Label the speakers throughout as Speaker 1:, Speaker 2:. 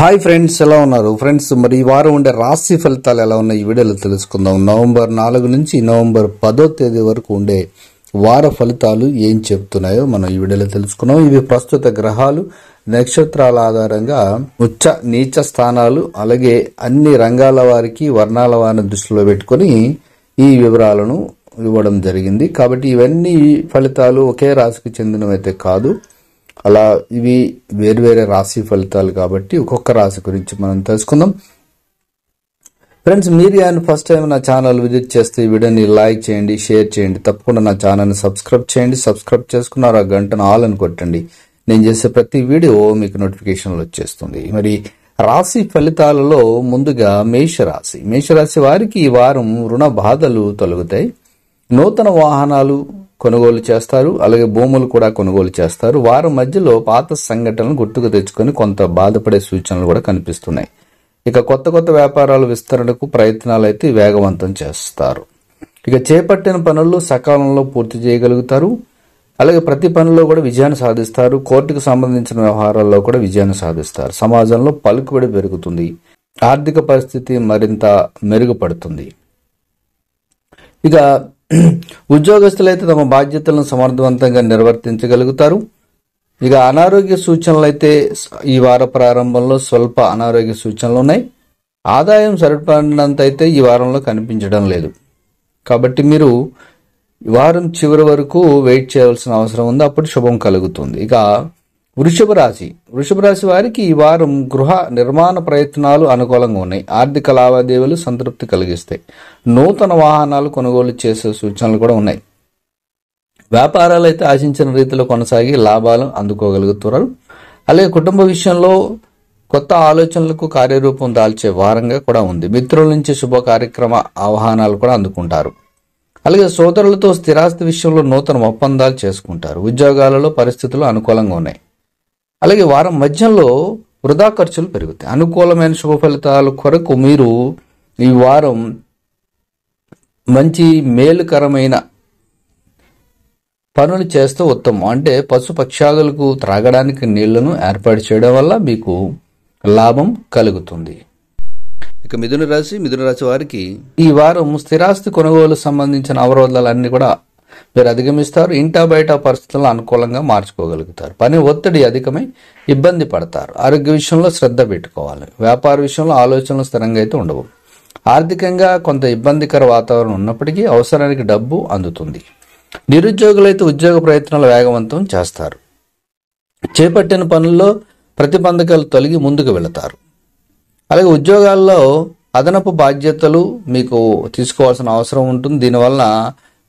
Speaker 1: hi friends ఎలా ఉన్నారు friends మరి ఈ వారం ఉండే రాశి ఫలితాలు ఎలా ఉన్నాయి ఈ వీడియోలో తెలుసుకుందాం నవంబర్ నాలుగు నుంచి నవంబర్ పదో తేదీ వరకు ఉండే వార ఫలితాలు ఏం చెప్తున్నాయో మనం ఈ వీడియోలో తెలుసుకున్నాం ఇవి ప్రస్తుత గ్రహాలు నక్షత్రాల ఆధారంగా ఉచ్చ నీచ స్థానాలు అలాగే అన్ని రంగాల వారికి వర్ణాల వారిని దృష్టిలో పెట్టుకొని ఈ వివరాలను ఇవ్వడం జరిగింది కాబట్టి ఇవన్నీ ఫలితాలు ఒకే రాశికి చెందినవైతే కాదు అలా ఇవి వేరువేరే రాశి ఫలితాలు కాబట్టి ఒక్కొక్క రాశి గురించి మనం తెలుసుకుందాం ఫ్రెండ్స్ మీరు కానీ ఫస్ట్ టైం నా ఛానల్ విజిట్ చేస్తే ఈ వీడియోని లైక్ చేయండి షేర్ చేయండి తప్పకుండా నా ఛానల్ని సబ్స్క్రైబ్ చేయండి సబ్స్క్రైబ్ చేసుకున్నారు ఆ గంటను ఆల్ అని కొట్టండి నేను చేసే ప్రతి వీడియో మీకు నోటిఫికేషన్లు వచ్చేస్తుంది మరి రాశి ఫలితాలలో ముందుగా మేషరాశి మేషరాశి వారికి ఈ వారం రుణ బాధలు తొలగుతాయి నూతన వాహనాలు కొనుగోలు చేస్తారు అలాగే భూములు కూడా కొనుగోలు చేస్తారు వారి మధ్యలో పాత సంఘటనలు గుర్తుకు తెచ్చుకొని కొంత బాధపడే సూచనలు కూడా కనిపిస్తున్నాయి ఇక కొత్త కొత్త వ్యాపారాల విస్తరణకు ప్రయత్నాలు అయితే వేగవంతం చేస్తారు ఇక చేపట్టిన పనుల్లో సకాలంలో పూర్తి చేయగలుగుతారు అలాగే ప్రతి పనిలో కూడా విజయాన్ని సాధిస్తారు కోర్టుకు సంబంధించిన వ్యవహారాల్లో కూడా విజయాన్ని సాధిస్తారు సమాజంలో పలుకుబడి పెరుగుతుంది ఆర్థిక పరిస్థితి మరింత మెరుగుపడుతుంది ఇక ఉద్యోగస్తులైతే తమ బాధ్యతలను సమర్థవంతంగా నిర్వర్తించగలుగుతారు ఇక అనారోగ్య సూచనలు అయితే ఈ వార ప్రారంభంలో స్వల్ప అనారోగ్య సూచనలు ఉన్నాయి ఆదాయం సరిపడినంత అయితే ఈ వారంలో కనిపించడం లేదు కాబట్టి మీరు వారం చివరి వరకు వెయిట్ చేయాల్సిన అవసరం ఉంది అప్పుడు శుభం కలుగుతుంది ఇక వృషభ రాశి వృషభ రాశి వారికి ఈ వారం గృహ నిర్మాణ ప్రయత్నాలు అనుకూలంగా ఉన్నాయి ఆర్థిక లావాదేవీలు సంతృప్తి కలిగిస్తాయి నూతన వాహనాలు కొనుగోలు చేసే సూచనలు కూడా ఉన్నాయి వ్యాపారాలు అయితే ఆశించిన రీతిలో కొనసాగి లాభాలు అందుకోగలుగుతున్నారు అలాగే కుటుంబ విషయంలో కొత్త ఆలోచనలకు కార్యరూపం దాల్చే వారంగా కూడా ఉంది మిత్రుల నుంచి శుభ కార్యక్రమ ఆహ్వానాలు కూడా అందుకుంటారు అలాగే సోదరులతో స్థిరాస్తి విషయంలో నూతన ఒప్పందాలు చేసుకుంటారు ఉద్యోగాలలో పరిస్థితులు అనుకూలంగా ఉన్నాయి అలాగే వారం మధ్యంలో వృధా ఖర్చులు పెరుగుతాయి అనుకూలమైన శుభ ఫలితాల కొరకు మీరు ఈ వారం మంచి మేలుకరమైన పనులు చేస్తే ఉత్తమం అంటే పశుపక్షాదులకు త్రాగడానికి నీళ్లను ఏర్పాటు చేయడం వల్ల మీకు లాభం కలుగుతుంది ఇక మిథున రాశి మిథున రాశి వారికి ఈ వారం స్థిరాస్తి కొనుగోలు సంబంధించిన అవరోధాలన్నీ కూడా మీరు అధిగమిస్తారు ఇంటా బయట పరిస్థితులను అనుకూలంగా మార్చుకోగలుగుతారు పని ఒత్తిడి అధికమై ఇబ్బంది పడతారు ఆరోగ్య విషయంలో శ్రద్ధ పెట్టుకోవాలి వ్యాపార విషయంలో ఆలోచనలు స్థిరంగా అయితే ఉండవు ఆర్థికంగా కొంత ఇబ్బందికర వాతావరణం ఉన్నప్పటికీ అవసరానికి డబ్బు అందుతుంది నిరుద్యోగులైతే ఉద్యోగ ప్రయత్నాలు వేగవంతం చేస్తారు చేపట్టిన పనుల్లో ప్రతిబంధకాలు తొలగి ముందుకు వెళతారు అలాగే ఉద్యోగాల్లో అదనపు బాధ్యతలు మీకు తీసుకోవాల్సిన అవసరం ఉంటుంది దీనివల్ల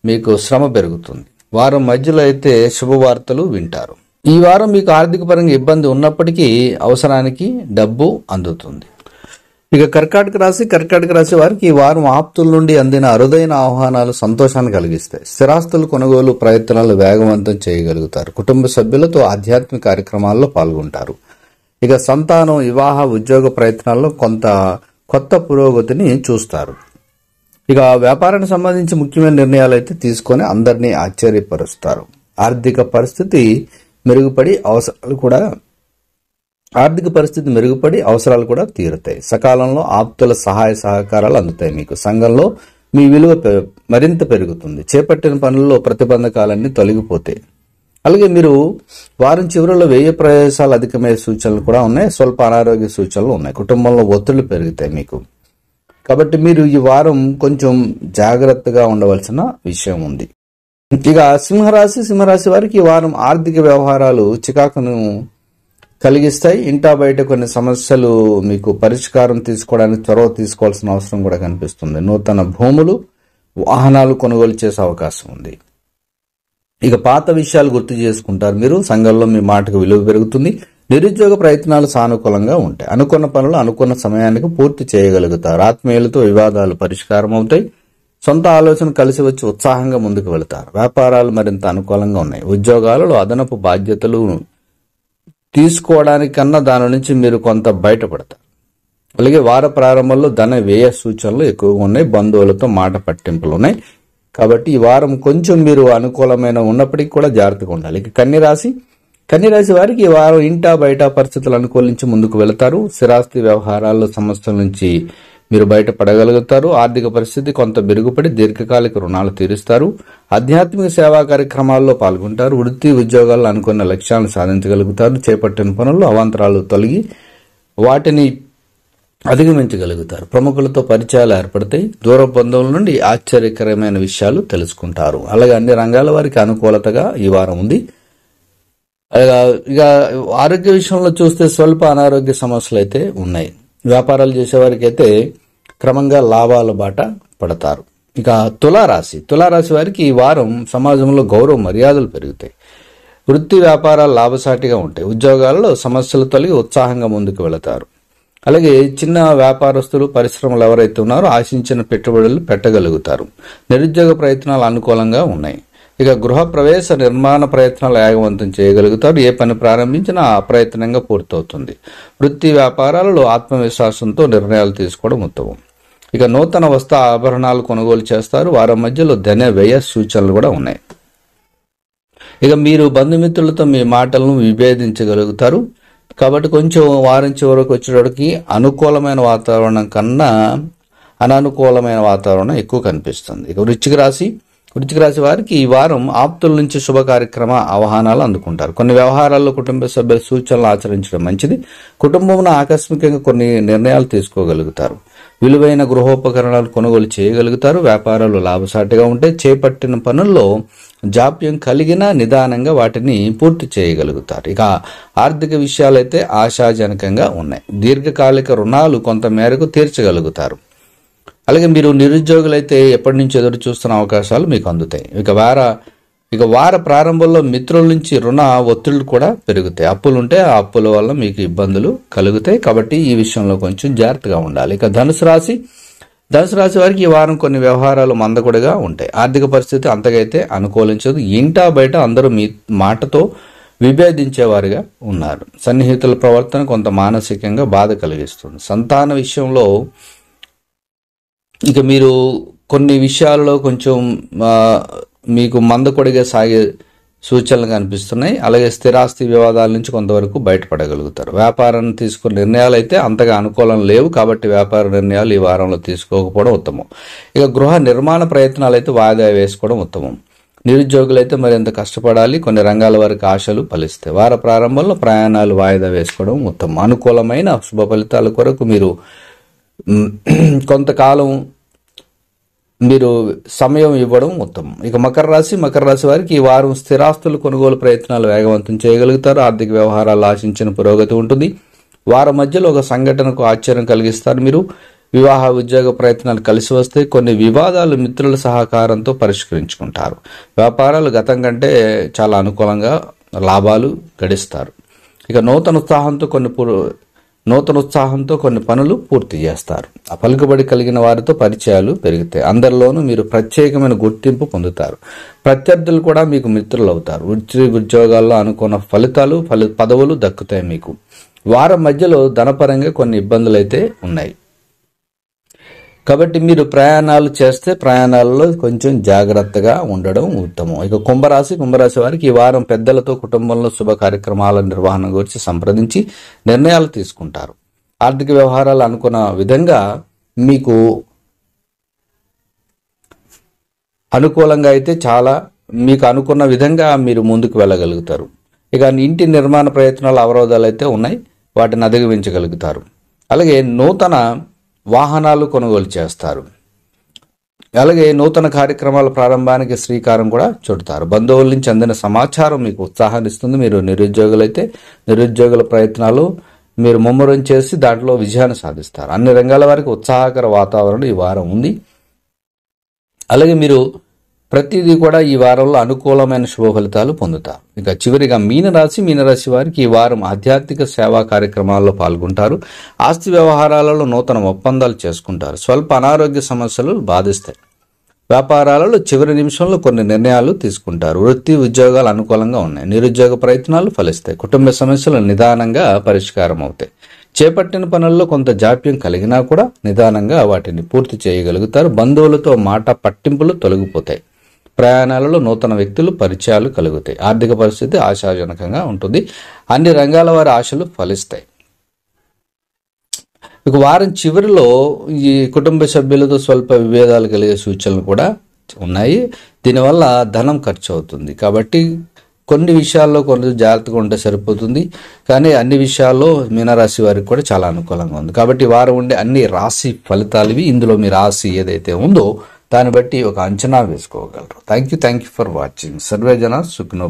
Speaker 1: మీకు శ్రమ పెరుగుతుంది వారం మధ్యలో అయితే శుభవార్తలు వింటారు ఈ వారం మీకు ఆర్థిక పరంగా ఇబ్బంది ఉన్నప్పటికీ అవసరానికి డబ్బు అందుతుంది ఇక కర్కాటక రాశి కర్కాటక రాశి వారికి ఈ వారం ఆప్తుల నుండి అందిన అరుదైన ఆహ్వానాలు సంతోషాన్ని కలిగిస్తాయి స్థిరాస్తులు కొనుగోలు ప్రయత్నాలు వేగవంతం చేయగలుగుతారు కుటుంబ సభ్యులతో ఆధ్యాత్మిక కార్యక్రమాల్లో పాల్గొంటారు ఇక సంతానం వివాహ ఉద్యోగ ప్రయత్నాల్లో కొంత కొత్త పురోగతిని చూస్తారు ఇక వ్యాపారానికి సంబంధించి ముఖ్యమైన నిర్ణయాలు అయితే తీసుకొని అందరినీ ఆశ్చర్యపరుస్తారు ఆర్థిక పరిస్థితి మెరుగుపడి అవసరాలు కూడా ఆర్థిక పరిస్థితి మెరుగుపడి అవసరాలు కూడా తీరుతాయి సకాలంలో ఆప్తుల సహాయ సహకారాలు అందుతాయి మీకు సంఘంలో మీ విలువ మరింత పెరుగుతుంది చేపట్టిన పనుల్లో ప్రతిబంధకాలన్నీ తొలగిపోతాయి అలాగే మీరు వారం చివరిలో వ్యయ ప్రవేశాలు అధికమయ్యే సూచనలు కూడా ఉన్నాయి స్వల్ప అనారోగ్య సూచనలు ఉన్నాయి కుటుంబంలో ఒత్తిళ్లు పెరుగుతాయి మీకు కాబట్టి మీరు ఈ వారం కొంచెం జాగ్రత్తగా ఉండవలసిన విషయం ఉంది ఇక సింహరాశి సింహరాశి వారికి ఈ వారం ఆర్థిక వ్యవహారాలు చికాకును కలిగిస్తాయి ఇంటా బయట కొన్ని సమస్యలు మీకు పరిష్కారం తీసుకోవడానికి చొరవ తీసుకోవాల్సిన అవసరం కూడా కనిపిస్తుంది నూతన భూములు వాహనాలు కొనుగోలు చేసే అవకాశం ఉంది ఇక పాత విషయాలు గుర్తు చేసుకుంటారు మీరు సంఘంలో మీ మాటకు విలువ పెరుగుతుంది నిరుద్యోగ ప్రయత్నాలు సానుకూలంగా ఉంటాయి అనుకున్న పనులు అనుకున్న సమయానికి పూర్తి చేయగలుగుతారు ఆత్మీయులతో వివాదాలు పరిష్కారం అవుతాయి సొంత ఆలోచన కలిసి వచ్చి ఉత్సాహంగా ముందుకు వెళతారు వ్యాపారాలు మరింత అనుకూలంగా ఉన్నాయి ఉద్యోగాలలో అదనపు బాధ్యతలు తీసుకోవడానికి కన్నా దాని నుంచి మీరు కొంత బయటపడతారు అలాగే వార ప్రారంభంలో ధన వ్యయ సూచనలు ఎక్కువగా ఉన్నాయి బంధువులతో మాట పట్టింపులు ఉన్నాయి కాబట్టి ఈ వారం కొంచెం మీరు అనుకూలమైన ఉన్నప్పటికీ కూడా జాగ్రత్తగా ఉండాలి ఇక కన్యరాశి కన్యరాశి వారికి వారు ఇంటా బయట పరిస్థితులు అనుకూలించి ముందుకు వెళతారు స్థిరాస్తి వ్యవహారాల్లో సమస్యల నుంచి మీరు బయటపడగలుగుతారు ఆర్థిక పరిస్థితి కొంత మెరుగుపడి దీర్ఘకాలిక రుణాలు తీరుస్తారు ఆధ్యాత్మిక సేవా కార్యక్రమాల్లో పాల్గొంటారు వృత్తి ఉద్యోగాల్లో అనుకున్న లక్ష్యాలను సాధించగలుగుతారు చేపట్టిన పనుల్లో అవాంతరాలు తొలగి వాటిని అధిగమించగలుగుతారు ప్రముఖులతో పరిచయాలు ఏర్పడతాయి దూర బంధువుల నుండి ఆశ్చర్యకరమైన విషయాలు తెలుసుకుంటారు అలాగే అన్ని రంగాల వారికి అనుకూలతగా ఈ వారం ఉంది ఇక ఆరోగ్య విషయంలో చూస్తే స్వల్ప అనారోగ్య సమస్యలు అయితే ఉన్నాయి వ్యాపారాలు చేసేవారికి అయితే క్రమంగా లాభాల బాట పడతారు ఇక తులారాశి తులారాశి వారికి ఈ వారం సమాజంలో గౌరవ మర్యాదలు పెరుగుతాయి వృత్తి వ్యాపారాలు లాభసాటిగా ఉంటాయి ఉద్యోగాల్లో సమస్యలు తొలగి ఉత్సాహంగా ముందుకు వెళతారు అలాగే చిన్న వ్యాపారస్తులు పరిశ్రమలు ఎవరైతే ఉన్నారో ఆశించిన పెట్టుబడులు పెట్టగలుగుతారు నిరుద్యోగ ప్రయత్నాలు అనుకూలంగా ఉన్నాయి ఇక గృహప్రవేశ నిర్మాణ ప్రయత్నాలు వేగవంతం చేయగలుగుతారు ఏ పని ప్రారంభించినా అప్రయత్నంగా పూర్తవుతుంది వృత్తి వ్యాపారాలలో ఆత్మవిశ్వాసంతో నిర్ణయాలు తీసుకోవడం ఉత్తమం ఇక నూతన వస్త్ర ఆభరణాలు కొనుగోలు చేస్తారు వారం మధ్యలో ధన వ్యయ సూచనలు కూడా ఉన్నాయి ఇక మీరు బంధుమిత్రులతో మీ మాటలను విభేదించగలుగుతారు కాబట్టి కొంచెం వారం చివరకు వచ్చేటప్పటికి అనుకూలమైన వాతావరణం కన్నా అననుకూలమైన వాతావరణం ఎక్కువ కనిపిస్తుంది ఇక వృచ్చిక రాశి వృచ్చిక రాశి వారికి ఈ వారం ఆప్తుల నుంచి శుభ కార్యక్రమ ఆహ్వానాలు అందుకుంటారు కొన్ని వ్యవహారాల్లో కుటుంబ సభ్యుల సూచనలు ఆచరించడం మంచిది కుటుంబంలో ఆకస్మికంగా కొన్ని నిర్ణయాలు తీసుకోగలుగుతారు విలువైన గృహోపకరణాలు కొనుగోలు చేయగలుగుతారు వ్యాపారాలు లాభసాటిగా ఉంటే చేపట్టిన పనుల్లో జాప్యం కలిగినా నిదానంగా వాటిని పూర్తి చేయగలుగుతారు ఇక ఆర్థిక విషయాలైతే ఆశాజనకంగా ఉన్నాయి దీర్ఘకాలిక రుణాలు కొంతమేరకు తీర్చగలుగుతారు అలాగే మీరు నిరుద్యోగులైతే ఎప్పటి నుంచి ఎదురు చూస్తున్న అవకాశాలు మీకు అందుతాయి ఇక వార ఇక వార ప్రారంభంలో మిత్రుల నుంచి రుణ ఒత్తిళ్లు కూడా పెరుగుతాయి అప్పులు ఉంటే ఆ అప్పుల వల్ల మీకు ఇబ్బందులు కలుగుతాయి కాబట్టి ఈ విషయంలో కొంచెం జాగ్రత్తగా ఉండాలి ఇక ధనుసు రాశి ధనుసు రాశి వారికి ఈ వారం కొన్ని వ్యవహారాలు మందకుడిగా ఉంటాయి ఆర్థిక పరిస్థితి అంతగైతే అనుకూలించదు ఇంటా బయట అందరూ మీ మాటతో విభేదించేవారుగా ఉన్నారు సన్నిహితుల ప్రవర్తన కొంత మానసికంగా బాధ కలిగిస్తుంది సంతాన విషయంలో ఇక మీరు కొన్ని విషయాలలో కొంచెం మీకు మందకొడిగా సాగే సూచనలు కనిపిస్తున్నాయి అలాగే స్థిరాస్తి వివాదాల నుంచి కొంతవరకు బయటపడగలుగుతారు వ్యాపారాన్ని తీసుకున్న నిర్ణయాలు అయితే అంతగా అనుకూలం లేవు కాబట్టి వ్యాపార నిర్ణయాలు ఈ వారంలో తీసుకోకపోవడం ఉత్తమం ఇక గృహ నిర్మాణ ప్రయత్నాలు అయితే వాయిదా వేసుకోవడం ఉత్తమం నిరుద్యోగులైతే మరింత కష్టపడాలి కొన్ని రంగాల వరకు ఆశలు ఫలిస్తాయి వార ప్రారంభంలో ప్రయాణాలు వాయిదా వేసుకోవడం ఉత్తమం అనుకూలమైన శుభ ఫలితాల కొరకు మీరు కొంతకాలం మీరు సమయం ఇవ్వడం ఉత్తమం ఇక మకర రాశి మకర రాశి వారికి ఈ వారం స్థిరాస్తులు కొనుగోలు ప్రయత్నాలు వేగవంతం చేయగలుగుతారు ఆర్థిక వ్యవహారాలు ఆశించిన పురోగతి ఉంటుంది వారం మధ్యలో ఒక సంఘటనకు ఆశ్చర్యం కలిగిస్తారు మీరు వివాహ ఉద్యోగ ప్రయత్నాలు కలిసి వస్తే కొన్ని వివాదాలు మిత్రుల సహకారంతో పరిష్కరించుకుంటారు వ్యాపారాలు గతం కంటే చాలా అనుకూలంగా లాభాలు గడిస్తారు ఇక నూతన ఉత్సాహంతో కొన్ని నూతన ఉత్సాహంతో కొన్ని పనులు పూర్తి చేస్తారు ఆ పలుకుబడి కలిగిన వారితో పరిచయాలు పెరుగుతాయి అందరిలోనూ మీరు ప్రత్యేకమైన గుర్తింపు పొందుతారు ప్రత్యర్థులు కూడా మీకు మిత్రులు అవుతారు వృత్తి ఉద్యోగాల్లో అనుకున్న ఫలితాలు ఫలి పదవులు దక్కుతాయి మీకు వారం మధ్యలో ధనపరంగా కొన్ని ఇబ్బందులు అయితే ఉన్నాయి కాబట్టి మీరు ప్రయాణాలు చేస్తే ప్రయాణాలలో కొంచెం జాగ్రత్తగా ఉండడం ఉత్తమం ఇక కుంభరాశి కుంభరాశి వారికి ఈ వారం పెద్దలతో కుటుంబంలో శుభ కార్యక్రమాల నిర్వహణ గురించి సంప్రదించి నిర్ణయాలు తీసుకుంటారు ఆర్థిక వ్యవహారాలు అనుకున్న విధంగా మీకు అనుకూలంగా అయితే చాలా మీకు అనుకున్న విధంగా మీరు ముందుకు వెళ్ళగలుగుతారు ఇక ఇంటి నిర్మాణ ప్రయత్నాలు అవరోధాలు అయితే ఉన్నాయి వాటిని అధిగమించగలుగుతారు అలాగే నూతన వాహనాలు కొనుగోలు చేస్తారు అలాగే నూతన కార్యక్రమాల ప్రారంభానికి శ్రీకారం కూడా చుడతారు బంధువుల నుంచి అందిన సమాచారం మీకు ఉత్సాహాన్ని ఇస్తుంది మీరు నిరుద్యోగులైతే నిరుద్యోగుల ప్రయత్నాలు మీరు ముమ్మరం చేసి దాంట్లో విజయాన్ని సాధిస్తారు అన్ని రంగాల వారికి ఉత్సాహకర వాతావరణం ఈ వారం ఉంది అలాగే మీరు ప్రతిదీ కూడా ఈ వారంలో అనుకూలమైన శుభ ఫలితాలు పొందుతారు ఇక చివరిగా మీనరాశి మీనరాశి వారికి ఈ వారం ఆధ్యాత్మిక సేవా కార్యక్రమాల్లో పాల్గొంటారు ఆస్తి వ్యవహారాలలో నూతన ఒప్పందాలు చేసుకుంటారు స్వల్ప అనారోగ్య సమస్యలు బాధిస్తాయి వ్యాపారాలలో చివరి నిమిషంలో కొన్ని నిర్ణయాలు తీసుకుంటారు వృత్తి ఉద్యోగాలు అనుకూలంగా ఉన్నాయి నిరుద్యోగ ప్రయత్నాలు ఫలిస్తాయి కుటుంబ సమస్యలు నిదానంగా పరిష్కారం అవుతాయి చేపట్టిన పనుల్లో కొంత జాప్యం కలిగినా కూడా నిదానంగా వాటిని పూర్తి చేయగలుగుతారు బంధువులతో మాట పట్టింపులు తొలగిపోతాయి ప్రయాణాలలో నూతన వ్యక్తులు పరిచయాలు కలుగుతాయి ఆర్థిక పరిస్థితి ఆశాజనకంగా ఉంటుంది అన్ని రంగాల వారి ఆశలు ఫలిస్తాయి ఇక వారం చివరిలో ఈ కుటుంబ సభ్యులతో స్వల్ప విభేదాలు కలిగే సూచనలు కూడా ఉన్నాయి దీనివల్ల ధనం ఖర్చు అవుతుంది కాబట్టి కొన్ని విషయాల్లో కొంత జాగ్రత్తగా ఉంటే సరిపోతుంది కానీ అన్ని విషయాల్లో మీనరాశి వారికి కూడా చాలా అనుకూలంగా ఉంది కాబట్టి వారు ఉండే అన్ని రాశి ఫలితాలు ఇందులో మీ రాశి ఏదైతే ఉందో దాన్ని బట్టి ఒక అంచనా వేసుకోగలరు thank you thank you for watching సర్వేజన సుఖినో